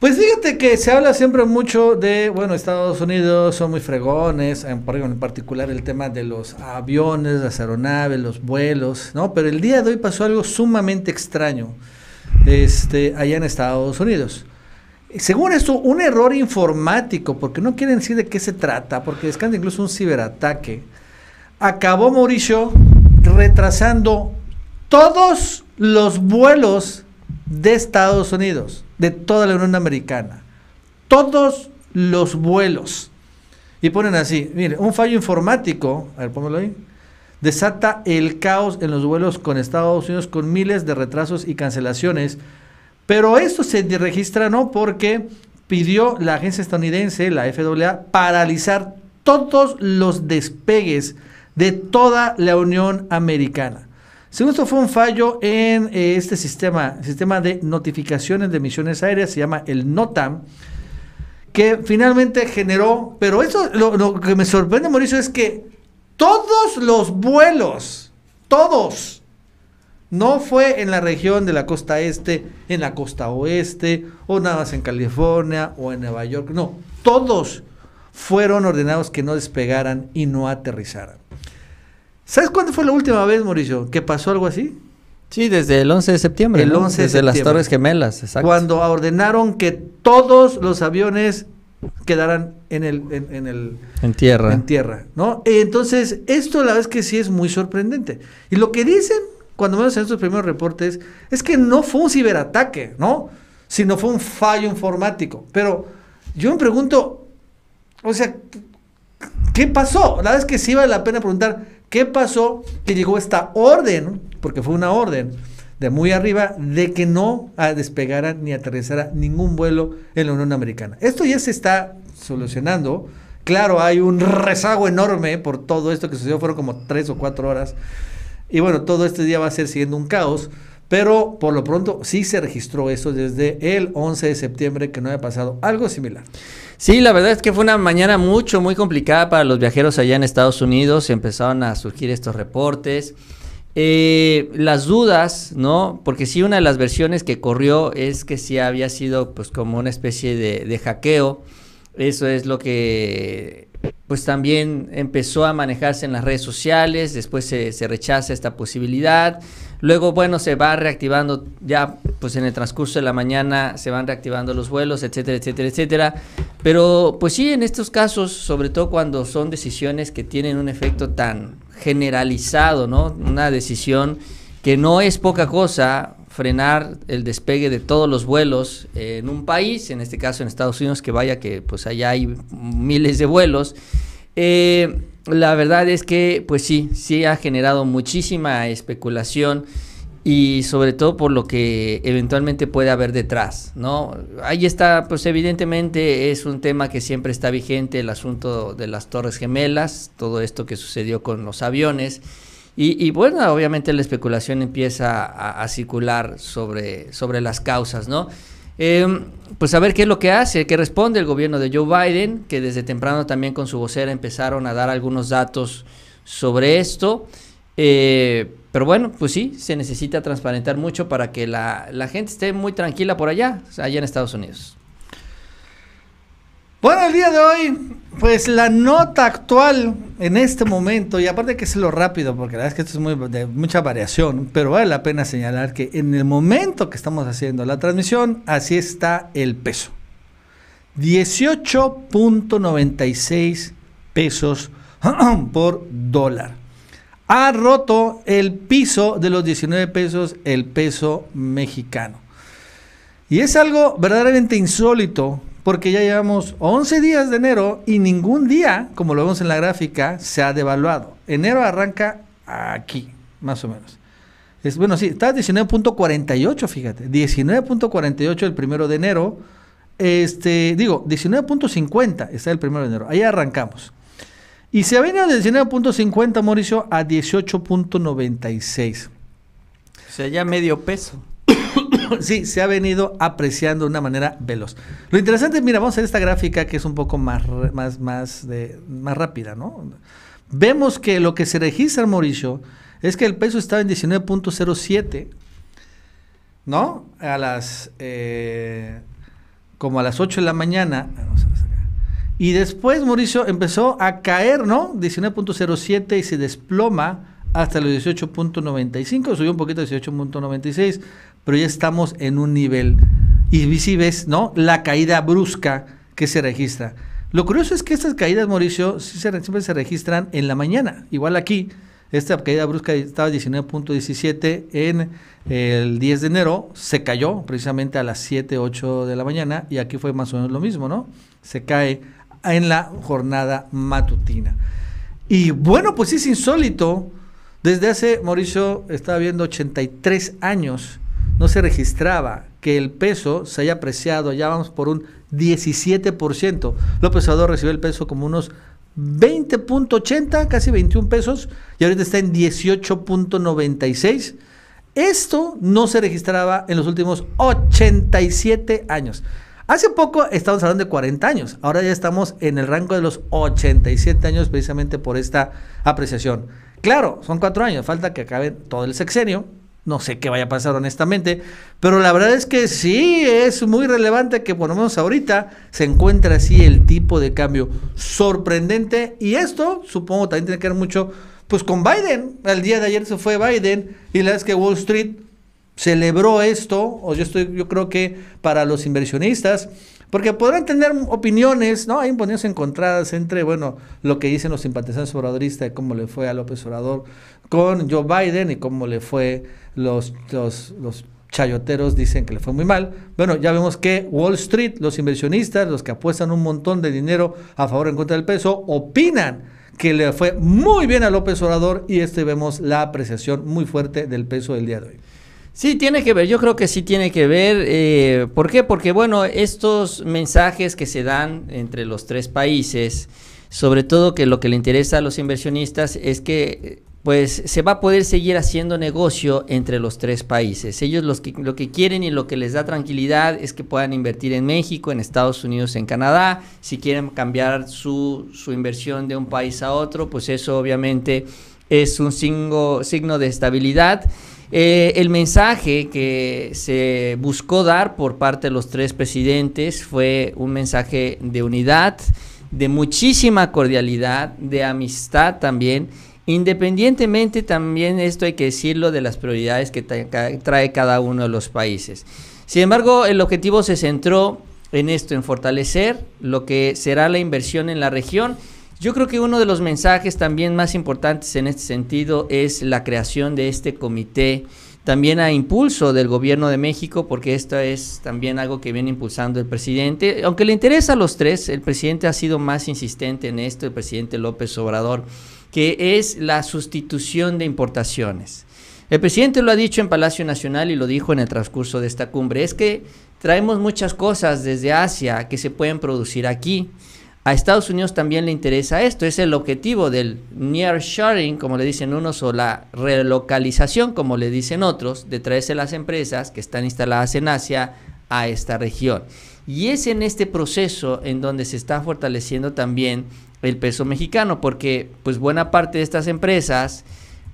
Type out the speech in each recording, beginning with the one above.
Pues fíjate que se habla siempre mucho de, bueno, Estados Unidos son muy fregones, en, particular el tema de los aviones, las aeronaves, los vuelos, ¿no? Pero el día de hoy pasó algo sumamente extraño este, allá en Estados Unidos. Según esto, un error informático, porque no quieren decir de qué se trata, porque descansa incluso un ciberataque, acabó Mauricio retrasando todos los vuelos de Estados Unidos de toda la Unión Americana. Todos los vuelos. Y ponen así, mire, un fallo informático, a ver, póngalo ahí, desata el caos en los vuelos con Estados Unidos con miles de retrasos y cancelaciones. Pero esto se registra no porque pidió la agencia estadounidense, la FAA, paralizar todos los despegues de toda la Unión Americana. Segundo, esto fue un fallo en eh, este sistema, sistema de notificaciones de misiones aéreas, se llama el NOTAM, que finalmente generó, pero eso lo, lo que me sorprende Mauricio es que todos los vuelos, todos, no fue en la región de la costa este, en la costa oeste, o nada más en California o en Nueva York, no, todos fueron ordenados que no despegaran y no aterrizaran. ¿Sabes cuándo fue la última vez, Mauricio, que pasó algo así? Sí, desde el 11 de septiembre. El 11 de septiembre, las Torres Gemelas, exacto. Cuando ordenaron que todos los aviones quedaran en el en, el en tierra. En tierra, ¿no? Entonces, esto la vez que sí es muy sorprendente. Y lo que dicen, cuando menos en estos primeros reportes, es que no fue un ciberataque, ¿no? Sino fue un fallo informático. Pero yo me pregunto, o sea, ¿qué pasó? La vez que sí vale la pena preguntar ¿Qué pasó? Que llegó esta orden, porque fue una orden de muy arriba, de que no ah, despegara ni aterrizara ningún vuelo en la Unión Americana. Esto ya se está solucionando. Claro, hay un rezago enorme por todo esto que sucedió, fueron como tres o cuatro horas. Y bueno, todo este día va a ser siguiendo un caos. Pero por lo pronto sí se registró eso desde el 11 de septiembre que no había pasado algo similar. Sí, la verdad es que fue una mañana mucho, muy complicada para los viajeros allá en Estados Unidos. Empezaron a surgir estos reportes. Eh, las dudas, ¿no? Porque sí, una de las versiones que corrió es que sí había sido pues como una especie de, de hackeo. Eso es lo que pues también empezó a manejarse en las redes sociales, después se, se rechaza esta posibilidad, Luego, bueno, se va reactivando ya, pues en el transcurso de la mañana se van reactivando los vuelos, etcétera, etcétera, etcétera. Pero pues sí, en estos casos, sobre todo cuando son decisiones que tienen un efecto tan generalizado, ¿no? Una decisión que no es poca cosa frenar el despegue de todos los vuelos en un país, en este caso en Estados Unidos, que vaya que pues allá hay miles de vuelos. Eh, la verdad es que, pues sí, sí ha generado muchísima especulación y sobre todo por lo que eventualmente puede haber detrás, ¿no? Ahí está, pues evidentemente es un tema que siempre está vigente, el asunto de las Torres Gemelas, todo esto que sucedió con los aviones. Y, y bueno, obviamente la especulación empieza a, circular sobre, sobre las causas, ¿no? Em, pues a ver qué es lo que hace, qué responde el gobierno de Joe Biden, que desde temprano también con su vocera empezaron a dar algunos datos sobre esto. Eh, pero bueno, pues sí, se necesita transparentar mucho para que la gente esté muy tranquila por allá, allá en Estados Unidos. Bueno, el día de hoy, pues la nota actual en este momento, y aparte que es lo rápido, porque la verdad es que esto es muy, de mucha variación, pero vale la pena señalar que en el momento que estamos haciendo la transmisión, así está el peso. 18.96 pesos por dólar. Ha roto el piso de los 19 pesos el peso mexicano. Y es algo verdaderamente insólito porque ya llevamos 11 días de enero y ningún día, como lo vemos en la gráfica, se ha devaluado. Enero arranca aquí, más o menos. Es, bueno, sí, está 19.48, fíjate. 19.48 el primero de enero. Este, digo, 19.50 está el primero de enero. Ahí arrancamos. Y se venido de 19.50, Mauricio, a 18.96. O sea, ya medio peso sí, se ha venido apreciando de una manera veloz. Lo interesante, mira, vamos a ver esta gráfica que es un poco más, más, más, más rápida, ¿no? Vemos que lo que se registra Mauricio es que el peso estaba en 19.07, ¿no? A las. Eh, como a las 8 de la mañana. Y después Mauricio empezó a caer, ¿no? 19.07 y se desploma hasta los 18.95, subió un poquito a 18.96, pero ya estamos en un nivel. Y si ves, ¿no? La caída brusca que se registra. Lo curioso es que estas caídas, Mauricio, siempre se registran en la mañana, igual aquí. Esta caída brusca estaba 19.17 en el 10 de enero, se cayó precisamente a las 7, 8 de la mañana y aquí fue más o menos lo mismo, ¿no? Se cae en la jornada matutina. Y bueno, pues es insólito desde hace, Mauricio, estaba viendo 83 años, no se registraba que el peso se haya apreciado, ya vamos por un 17%. López Obrador recibió el peso como unos 20.80, casi 21 pesos, y ahorita está en 18.96. Esto no se registraba en los últimos 87 años. Hace poco estábamos hablando de 40 años, ahora ya estamos en el rango de los 87 años precisamente por esta apreciación. Claro, son cuatro años, falta que acabe todo el sexenio. No sé qué vaya a pasar honestamente, pero la verdad es que sí es muy relevante que por lo menos ahorita se encuentra así el tipo de cambio sorprendente y esto supongo también tiene que ver mucho pues con Biden. El día de ayer se fue Biden y la verdad es que Wall Street celebró esto, o yo estoy yo creo que para los inversionistas porque podrán tener opiniones, ¿no? Hay opiniones encontradas entre, bueno, lo que dicen los simpatizantes obradoristas de cómo le fue a López Obrador con Joe Biden y cómo le fue los, los, los chayoteros dicen que le fue muy mal. Bueno, ya vemos que Wall Street, los inversionistas, los que apuestan un montón de dinero a favor o en contra del peso, opinan que le fue muy bien a López Obrador y este vemos la apreciación muy fuerte del peso del día de hoy. Sí, tiene que ver, yo creo que sí tiene que ver. Eh, ¿Por qué? Porque, bueno, estos mensajes que se dan entre los tres países, sobre todo que lo que le interesa a los inversionistas es que pues se va a poder seguir haciendo negocio entre los tres países. Ellos los que, lo que quieren y lo que les da tranquilidad es que puedan invertir en México, en Estados Unidos, en Canadá. Si quieren cambiar su, su inversión de un país a otro, pues eso obviamente es un signo, signo de estabilidad eh, el mensaje que se buscó dar por parte de los tres presidentes fue un mensaje de unidad, de muchísima cordialidad, de amistad también, independientemente también, esto hay que decirlo, de las prioridades que trae cada uno de los países. Sin embargo, el objetivo se centró en esto, en fortalecer lo que será la inversión en la región yo creo que uno de los mensajes también más importantes en este sentido es la creación de este comité también a impulso del gobierno de México, porque esto es también algo que viene impulsando el presidente. Aunque le interesa a los tres, el presidente ha sido más insistente en esto, el presidente López Obrador, que es la sustitución de importaciones. El presidente lo ha dicho en Palacio Nacional y lo dijo en el transcurso de esta cumbre, es que traemos muchas cosas desde Asia que se pueden producir aquí. A Estados Unidos también le interesa esto, es el objetivo del near sharing, como le dicen unos, o la relocalización, como le dicen otros, de traerse las empresas que están instaladas en Asia a esta región. Y es en este proceso en donde se está fortaleciendo también el peso mexicano, porque pues buena parte de estas empresas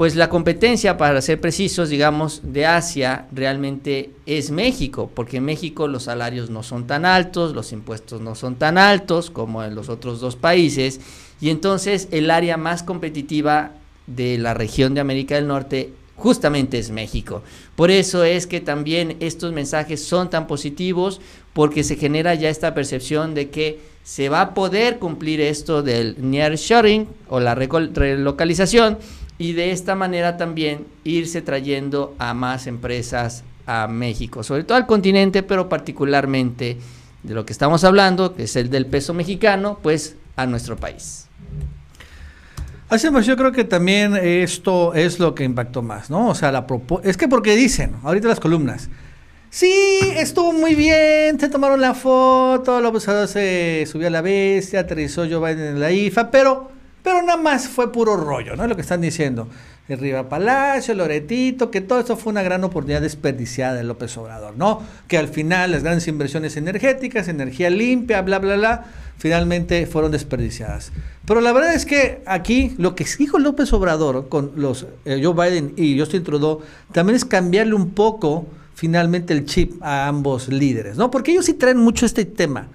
pues la competencia, para ser precisos, digamos, de Asia realmente es México, porque en México los salarios no son tan altos, los impuestos no son tan altos como en los otros dos países, y entonces el área más competitiva de la región de América del Norte justamente es México. Por eso es que también estos mensajes son tan positivos, porque se genera ya esta percepción de que se va a poder cumplir esto del nearshoring o la relocalización y de esta manera también irse trayendo a más empresas a México, sobre todo al continente, pero particularmente de lo que estamos hablando, que es el del peso mexicano, pues a nuestro país. Así pues, yo creo que también esto es lo que impactó más, ¿no? O sea, la es que porque dicen, ahorita las columnas, sí, estuvo muy bien, se tomaron la foto, el abusador se subió a la bestia, aterrizó Joe Biden en la IFA, pero pero nada más fue puro rollo, ¿no? Lo que están diciendo. El Riva Palacio, Loretito, que todo eso fue una gran oportunidad desperdiciada de López Obrador, ¿no? Que al final las grandes inversiones energéticas, energía limpia, bla, bla, bla, finalmente fueron desperdiciadas. Pero la verdad es que aquí lo que dijo López Obrador con los eh, Joe Biden y Justin Trudeau también es cambiarle un poco finalmente el chip a ambos líderes, ¿no? Porque ellos sí traen mucho este tema.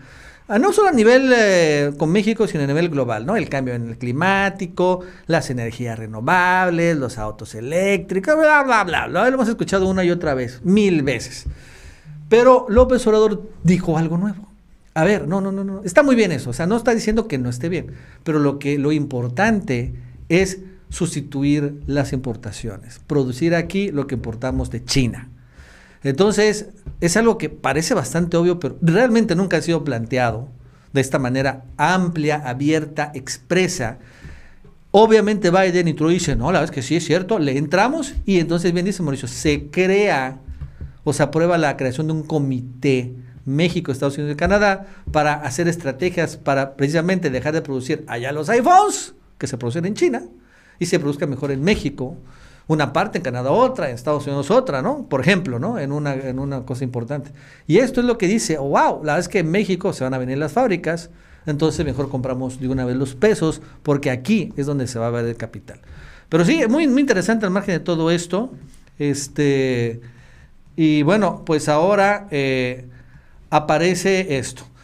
A ah, no solo a nivel eh, con México, sino a nivel global, ¿no? El cambio en el climático, las energías renovables, los autos eléctricos, bla, bla, bla, Lo hemos escuchado una y otra vez, mil veces. Pero López Obrador dijo algo nuevo. A ver, no, no, no, no. Está muy bien eso. O sea, no está diciendo que no esté bien. Pero lo que lo importante es sustituir las importaciones. Producir aquí lo que importamos de China. Entonces, es algo que parece bastante obvio, pero realmente nunca ha sido planteado de esta manera amplia, abierta, expresa. Obviamente Biden y Trudeau dicen, no, la verdad es que sí es cierto, le entramos y entonces bien dice Mauricio, se crea o se aprueba la creación de un comité México, Estados Unidos y Canadá para hacer estrategias para precisamente dejar de producir allá los iPhones que se producen en China y se produzca mejor en México una parte en Canadá otra, en Estados Unidos otra, ¿no? Por ejemplo, ¿no? En una, en una cosa importante. Y esto es lo que dice, oh, wow, la vez que en México se van a venir las fábricas, entonces mejor compramos de una vez los pesos, porque aquí es donde se va a ver el capital. Pero sí, muy, muy interesante al margen de todo esto. Este, y bueno, pues ahora eh, aparece esto.